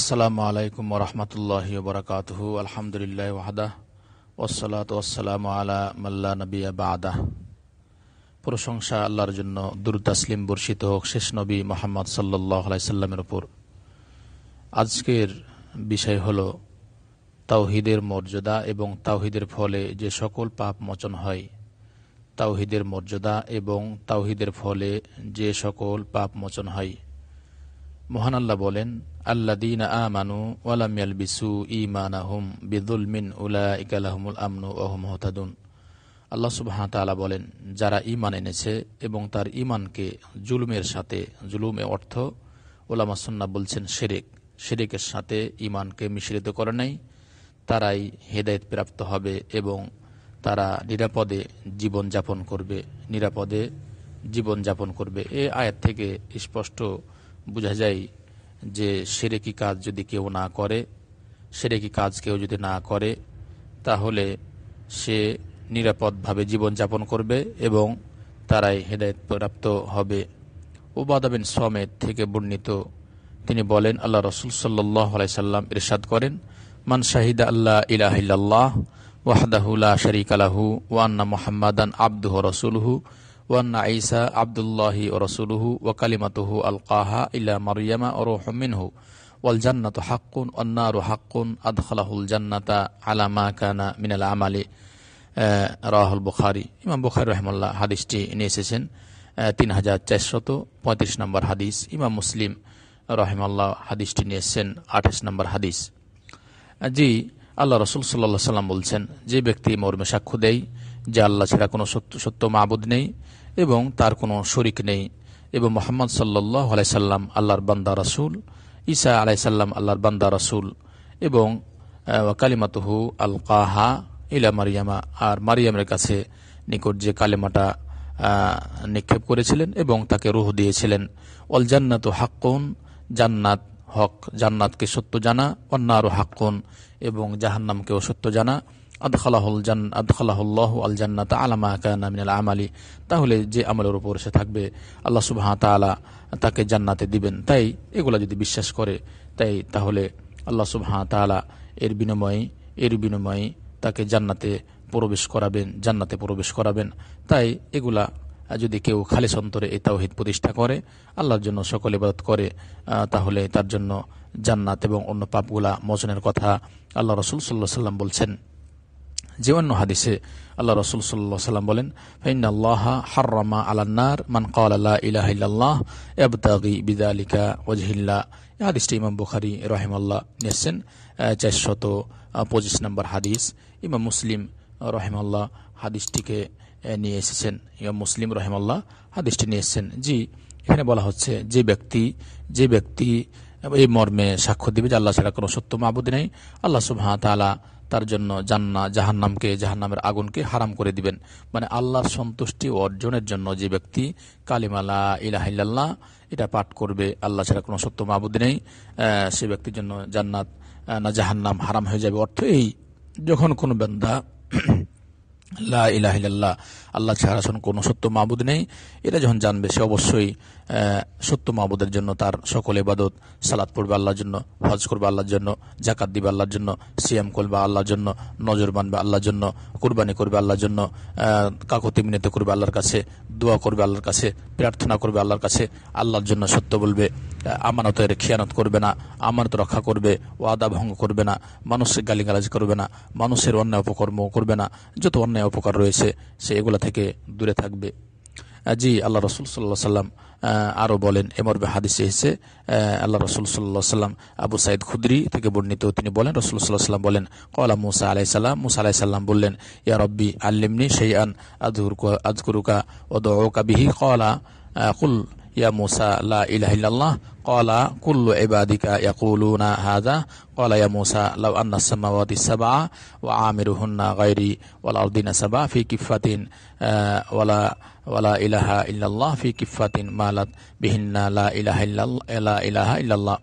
আসসালামু আলাইকুম ওরহমতুল্লাহ বরকাতহু আলহামদুলিল্লাহ ওয়াহাদা ওসলাত ওসালাম আলা মাল্লা নবী বাদাহ প্রশংসা আল্লাহর জন্য দুরু তাসলিম বর্ষিত হোক শেষ নবী মোহাম্মদ সাল্লাহ আলাইসাল্লামের ওপর আজকের বিষয় হল তাওহিদের মর্যাদা এবং তাওহিদের ফলে যে সকল পাপ মোচন হয় তাওহিদের মর্যাদা এবং তাওহিদের ফলে যে সকল পাপ মোচন হয় মহান আল্লাহ বলেন আল্লাদিন আমানু ওয়ালাম ইয়ালবিসু ইমানাহুম বিদুল মিন উলা ইকালাহমুল আমনু ওহম হতাদুন আল্লাহ সুবাহ তালা বলেন যারা ইমান এনেছে এবং তার ইমানকে জুলুমের সাথে জুলুমে অর্থ ওলামা সন্না বলছেন শেরেক শেরেকের সাথে ইমানকে মিশ্রিত করে নাই তারাই হেদায়ত প্রাপ্ত হবে এবং তারা নিরাপদে জীবনযাপন করবে নিরাপদে জীবনযাপন করবে এ আয়াত থেকে স্পষ্ট বোঝা যায় যে সেরেকি কাজ যদি কেউ না করে সেরেকি কাজ কেউ যদি না করে তাহলে সে নিরাপদভাবে জীবনযাপন করবে এবং তারাই প্রাপ্ত হবে ওবাদাবিন সমেদ থেকে বর্ণিত তিনি বলেন আল্লাহ রসুল সাল্লাই সাল্লাম ইরশাদ করেন মান শাহিদ আল্লাহ ইলাহিল্লাহ ওয়াহদাহুল্লাহ শরিক আলাহু ওয়ান্না মোহাম্মদান আব্দুহ রসুলহু ওয়ান্না ঈসা আবদুল্লাহি ও রসুলুহু ও কালিমাতুহু আল কাহা ইলা মারিয়ামা ও রহমিনহু ওয়াল জান্নাত হাক্কুন অন্নারু হাক্কুন আদখালাহুল জান্নাতা আলামা কানা মিনাল রাহুল বুখারি ইমাম বুখারি রহমাল্লাহ হাদিসটি নিয়ে এসেছেন তিন হাজার চারশত পঁয়ত্রিশ নম্বর হাদিস ইমাম মুসলিম রহমাল্লাহ হাদিসটি নিয়ে আঠাশ নম্বর হাদিস জি আল্লাহ রসুল সাল্লাহ সাল্লাম বলছেন যে ব্যক্তি মর্মে সাক্ষ্য দেয় যে আল্লাহ ছাড়া কোনো সত্য সত্য মাবুদ নেই এবং তার কোনো শরিক নেই এবং মোহাম্মদ সাল্লাহ আলাইসাল্লাম আল্লাহর বান্দা রাসুল ঈসা আলাইসাল্লাম আল্লাহর বান্দা রাসুল এবং কালিমাতহু আল কাহা ইলা মারিয়ামা আর মারিয়ামের কাছে নিকট যে কালেমাটা নিক্ষেপ করেছিলেন এবং তাকে রুহ দিয়েছিলেন অল জান্নাত হাক্কুন জান্নাত হক জান্নাতকে সত্য জানা আরও হাক্কুন এবং জাহান্নামকেও সত্য জানা আদখালাহুল আল জান্নাত তাহলে যে আমলের উপর সে থাকবে আল্লাহ সুবাহ তাকে জান্নাতে দিবেন তাই এগুলা যদি বিশ্বাস করে তাই তাহলে আল্লাহ সুবাহ তালা এর বিনিময় এর বিনিময় তাকে জান্নাতে প্রবেশ করাবেন জান্নাতে প্রবেশ করাবেন তাই এগুলা যদি কেউ খালি সন্তরে এই তাওহিদ প্রতিষ্ঠা করে আল্লাহর জন্য সকল ইবাদত করে তাহলে তার জন্য জান্নাত এবং অন্য পাপগুলা মোচনের কথা আল্লাহ রসুল সাল্লাহ সাল্লাম বলছেন যে অন্য হাদিসে আল্লাহ রসুল সাল্লাহ সাল্লাম বলেন ফাইন আল্লাহ হার্রামা আলান্নার মান কাল আল্লাহ ইলাহিল্লাহ এবদাগি বিদালিকা ওজহিল্লা এ হাদিসটি ইমাম বুখারি রহেমাল্লাহ নিয়েছেন চারশত পঁচিশ নম্বর হাদিস ইমাম মুসলিম রহেমাল্লাহ হাদিসটিকে নিয়ে এসেছেন ইমাম মুসলিম রহেমাল্লাহ হাদিসটি নিয়ে এসেছেন জি এখানে বলা হচ্ছে যে ব্যক্তি যে ব্যক্তি এই মর্মে সাক্ষ্য দেবে যে আল্লাহ ছাড়া কোনো সত্য মাবুদ নেই আল্লাহ সুবাহ তালা তার জন্য জান্না জাহান্নামকে জাহান্নামের আগুনকে হারাম করে দিবেন মানে আল্লাহর সন্তুষ্টি অর্জনের জন্য যে ব্যক্তি কালিমালা ইলাহিল্লাহ এটা পাঠ করবে আল্লাহ ছাড়া কোনো সত্য মাহবুদ নেই সে ব্যক্তির জন্য জান্নাত না জাহান্নাম হারাম হয়ে যাবে অর্থ এই যখন কোনো বান্দা লা ইলাহিল্লাহ আল্লাহ ছাড়া শোন কোনো সত্য মাহবুদ নেই এটা যখন জানবে সে অবশ্যই সত্য মাহবুদের জন্য তার সকল এবাদত সালাদ পড়বে আল্লাহর জন্য হজ করবে আল্লাহর জন্য জাকাত দিবে আল্লাহর জন্য সিয়াম করবে আল্লাহর জন্য নজর মানবে আল্লাহর জন্য কুরবানি করবে আল্লাহর জন্য কাকতি মিনতি করবে আল্লাহর কাছে দোয়া করবে আল্লাহর কাছে প্রার্থনা করবে আল্লাহর কাছে আল্লাহর জন্য সত্য বলবে আমানতের খেয়ানত করবে না আমানত রক্ষা করবে ওয়াদা ভঙ্গ করবে না মানুষের গালিগালাজ করবে না মানুষের অন্য অপকর্ম করবে না যত অন্য অন্যায় অপকার রয়েছে সে এগুলা থেকে দূরে থাকবে জি আল্লাহ রসুল সাল্লাহ সাল্লাম আরও বলেন এমরবে হাদিসে এসে আল্লাহ রসুল সাল্লাহ সাল্লাম আবু সাইদ খুদ্রি থেকে বর্ণিত তিনি বলেন রসুল সাল্লাহ সাল্লাম বলেন কলা মুসা আলাই সাল্লাম মুসা আলাই সাল্লাম বললেন ইয়া রব্বি আল্লিমনি সেই আন আজহুর আজকুরুকা ও দিহি বিহি কলা কুল يا موسى لا إله إلا الله قال كل عبادك يقولون هذا قال يا موسى لو أن السماوات السبع وعامرهن غيري والأرضين سبع في كفة آه، ولا ولا إله إلا الله في كفة مالت بهن لا إله إلا الله لا إله إلا الله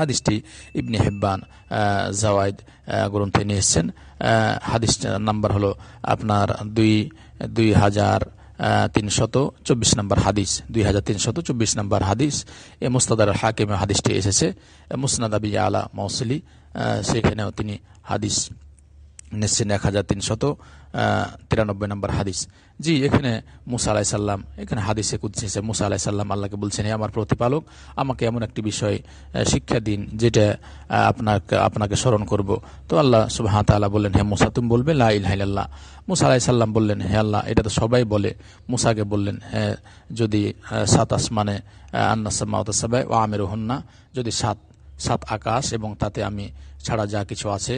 হাদিসটি ابن حبان آه، زوايد গ্রন্থে آه، নিয়ে نمبر هلو أبنار دوي دوي هجار তিনশত চব্বিশ নম্বর হাদিস দুই হাজার তিনশত চব্বিশ নম্বর হাদিস এ মুস্তাদার হাকিমে হাদিসটি এসেছে মুসনাদ আবি আলা মৌসলি সেখানেও তিনি হাদিস নেসিন এক হাজার তিনশত তিরানব্বই নম্বর হাদিস জি এখানে মুসা আলাই সাল্লাম এখানে হাদিসে কুদ্সে মুসা আলাই সাল্লাম আল্লাহকে বলছেন আমার প্রতিপালক আমাকে এমন একটি বিষয় শিক্ষা দিন যেটা আপনাকে আপনাকে স্মরণ করব তো আল্লাহ সুবাহ তালা বললেন হে মুসা তুমি বলবে লা আল্লাহ মুসা আলাই সাল্লাম বললেন হে আল্লাহ এটা তো সবাই বলে মুসাকে বললেন হ্যাঁ যদি সাত আসমানে আন্না সাম্মাউত সাবাই ও আমের হন্না যদি সাত সাত আকাশ এবং তাতে আমি ছাড়া যা কিছু আছে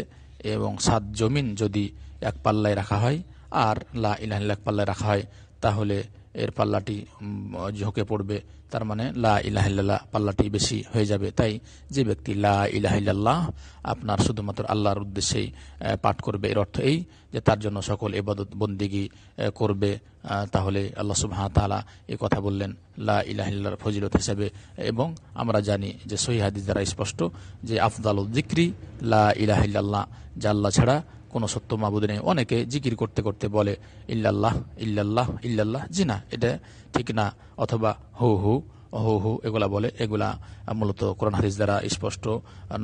এবং সাত জমিন যদি এক পাল্লায় রাখা হয় আর লা ইলাহ এক পাল্লায় রাখা হয় তাহলে এর পাল্লাটি ঝোঁকে পড়বে তার মানে লা ইলাহিল্লাহ পাল্লাটি বেশি হয়ে যাবে তাই যে ব্যক্তি লা ইলাহিল্লাহ আপনার শুধুমাত্র আল্লাহর উদ্দেশ্যেই পাঠ করবে এর অর্থ এই যে তার জন্য সকল এবাদত বন্দিগি করবে তাহলে আল্লাহ সুবাহ তালা এ কথা বললেন লা ইলাহিল্লার ফজিলত হিসাবে এবং আমরা জানি যে সহিহাদি দ্বারা স্পষ্ট যে আফদাল জিক্রি লা ইলাহিল্লাহ জাল্লা ছাড়া কোনো সত্য মাবুদ নেই অনেকে জিকির করতে করতে বলে ইল্লাল্লাহ ইল্লাল্লাহ ইল্লাল্লাহ জি না এটা ঠিক না অথবা হু হু হু হু এগুলা বলে এগুলা মূলত কোরআন হাদিস দ্বারা স্পষ্ট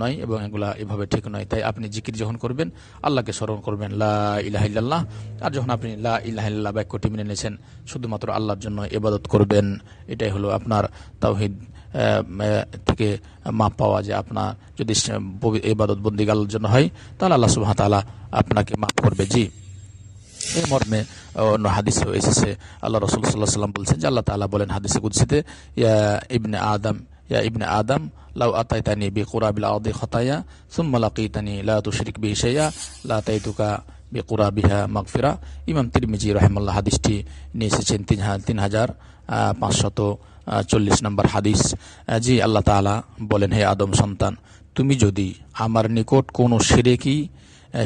নয় এবং এগুলা এভাবে ঠিক নয় তাই আপনি জিকির যখন করবেন আল্লাহকে স্মরণ করবেন লা ইল্লাল্লাহ আর যখন আপনি লা ইল্লাহ বাক্যটি মেনে নিয়েছেন শুধুমাত্র আল্লাহর জন্য এবাদত করবেন এটাই হলো আপনার তাওহিদ থেকে মাপ পাওয়া যায় আপনার যদি এবাদত বন্দি গালের জন্য হয় তাহলে আল্লাহ সুবাহ তালা আপনাকে মাফ করবে জি এই মর্মে অন্য হাদিস এসেছে আল্লাহ রসুল সাল্লাহ সাল্লাম বলছেন যে আল্লাহ তালা বলেন হাদিসে গুজিতে ইয়া ইবনে আদম ইয়া ইবনে আদম লাউ তানি বি কুরাবিল আদি খতায়া সুম্মা তানি লা তুশরিক বি শাইয়া লা তাইতুকা বি বিহা মাগফিরা ইমাম তিরমিজি রহমাল্লাহ হাদিসটি নিয়ে এসেছেন তিন হাজার পাঁচশত চল্লিশ নম্বর হাদিস জি আল্লাহ তালা বলেন হে আদম সন্তান তুমি যদি আমার নিকট কোনো সেরেকি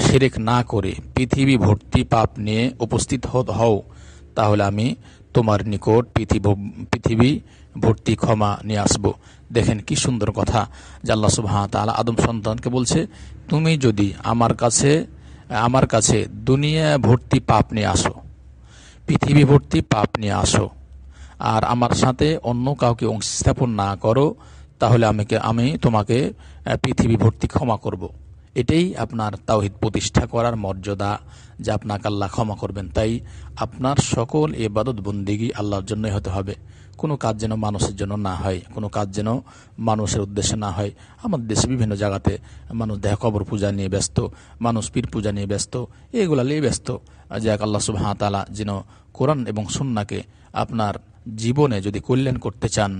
সেরেক না করে পৃথিবী ভর্তি পাপ নিয়ে উপস্থিত হও তাহলে আমি তোমার নিকট পৃথিবী পৃথিবী ভর্তি ক্ষমা নিয়ে আসব দেখেন কি সুন্দর কথা জাল্লা সুবাহ তালা আদম সন্তানকে বলছে তুমি যদি আমার কাছে আমার কাছে দুনিয়া ভর্তি পাপ নিয়ে আসো পৃথিবী ভর্তি পাপ নিয়ে আসো আর আমার সাথে অন্য কাউকে অংশ স্থাপন না করো তাহলে আমাকে আমি তোমাকে পৃথিবী ভর্তি ক্ষমা করব। এটাই আপনার তাওহিদ প্রতিষ্ঠা করার মর্যাদা যে আপনাকে আল্লাহ ক্ষমা করবেন তাই আপনার সকল এবাদত বন্দিগি আল্লাহর জন্যই হতে হবে কোনো কাজ যেন মানুষের জন্য না হয় কোনো কাজ যেন মানুষের উদ্দেশ্যে না হয় আমার দেশে বিভিন্ন জায়গাতে মানুষ দেহ কবর পূজা নিয়ে ব্যস্ত মানুষ পীর পূজা নিয়ে ব্যস্ত এগুলা নিয়ে ব্যস্ত যে এক আল্লাহ সুবাহ তালা যেন কোরআন এবং সুন্নাকে আপনার জীবনে যদি কল্যাণ করতে চান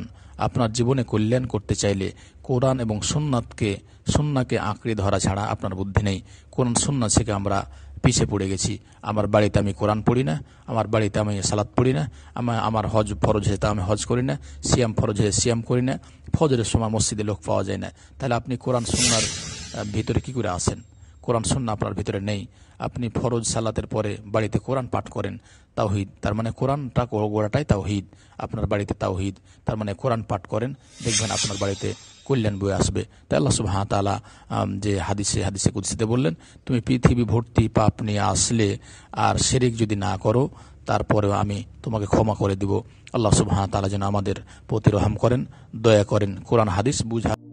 আপনার জীবনে কল্যাণ করতে চাইলে কোরআন এবং সুন্নাতকে সুন্নাকে আঁকড়ে ধরা ছাড়া আপনার বুদ্ধি নেই কোরআন সুন্না থেকে আমরা পিছে পড়ে গেছি আমার বাড়িতে আমি কোরআন পড়ি না আমার বাড়িতে আমি সালাদ পড়ি না আমার আমার হজ ফরজ হয়ে তা আমি হজ করি না সিয়াম ফরজ হয়ে সিয়াম করি না ফজরের সময় মসজিদে লোক পাওয়া যায় না তাহলে আপনি কোরআন সুন্নার ভিতরে কি করে আসেন কোরআন শূন্য আপনার ভিতরে নেই আপনি ফরজ সালাতের পরে বাড়িতে কোরআন পাঠ করেন তাওহিদ তার মানে কোরআনটা গোড়াটাই তাওহিদ আপনার বাড়িতে তাওহিদ তার মানে কোরআন পাঠ করেন দেখবেন আপনার বাড়িতে কল্যাণ বয়ে আসবে তাই আল্লাহ সুবাহ তালা যে হাদিসে হাদিসে কুদ্সিতে বললেন তুমি পৃথিবী ভর্তি পাপ নিয়ে আসলে আর শেরিক যদি না করো তারপরেও আমি তোমাকে ক্ষমা করে দিব আল্লাহ সুবাহ তালা যেন আমাদের প্রতিরোহাম করেন দয়া করেন কোরআন হাদিস বুঝা